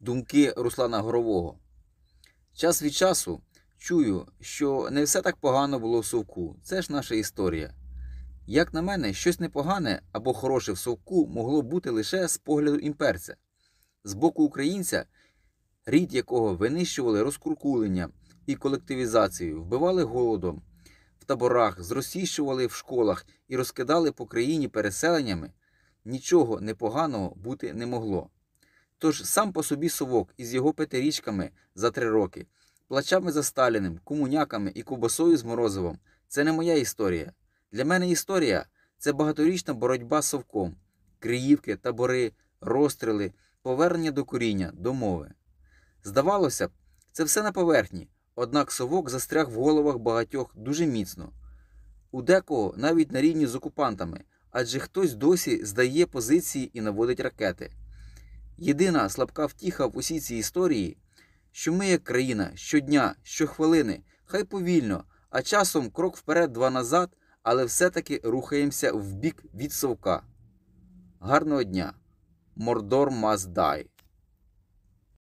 думки Руслана Горового. Час від часу чую, що не все так погано було в совку. Це ж наша історія. Як на мене, щось непогане або хороше в совку могло бути лише з погляду імперця, з боку українця, рід якого винищували розкуркулення і колективізацію, вбивали голодом в таборах, зросіщували в школах і розкидали по країні переселеннями, нічого непоганого бути не могло. Тож сам по собі совок із його п'ятирічками за три роки, плачами за Сталіним, комуняками і кубасою з Морозовим це не моя історія. Для мене історія це багаторічна боротьба з совком, криївки, табори, розстріли, повернення до коріння, до мови. Здавалося б, це все на поверхні, однак совок застряг в головах багатьох дуже міцно, у декого навіть на рівні з окупантами, адже хтось досі здає позиції і наводить ракети. Єдина слабка втіха в усій цій історії, що ми, як країна, щодня, щохвилини, хай повільно, а часом крок вперед, два назад, але все-таки рухаємося в бік від совка. Гарного дня! Мордор Маздай.